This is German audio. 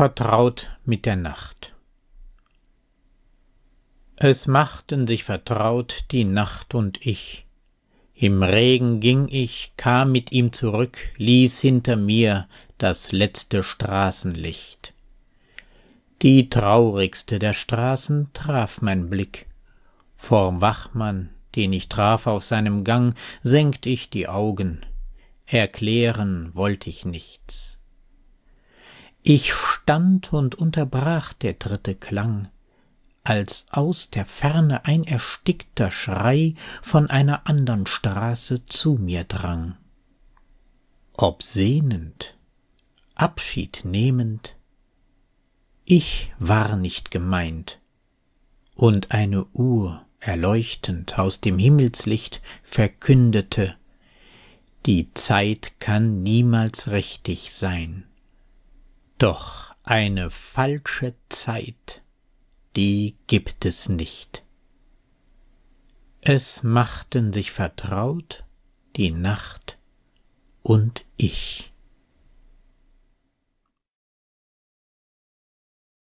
vertraut mit der Nacht. Es machten sich vertraut die Nacht und ich. Im Regen ging ich, kam mit ihm zurück, ließ hinter mir das letzte Straßenlicht. Die traurigste der Straßen traf mein Blick. Vorm Wachmann, den ich traf auf seinem Gang, senkt ich die Augen. Erklären wollt ich nichts. Ich stand und unterbrach der dritte Klang, als aus der Ferne ein erstickter Schrei von einer andern Straße zu mir drang. Obsehnend, Abschied nehmend, ich war nicht gemeint, und eine Uhr erleuchtend aus dem Himmelslicht verkündete, die Zeit kann niemals richtig sein. Doch eine falsche Zeit, die gibt es nicht. Es machten sich vertraut die Nacht und ich.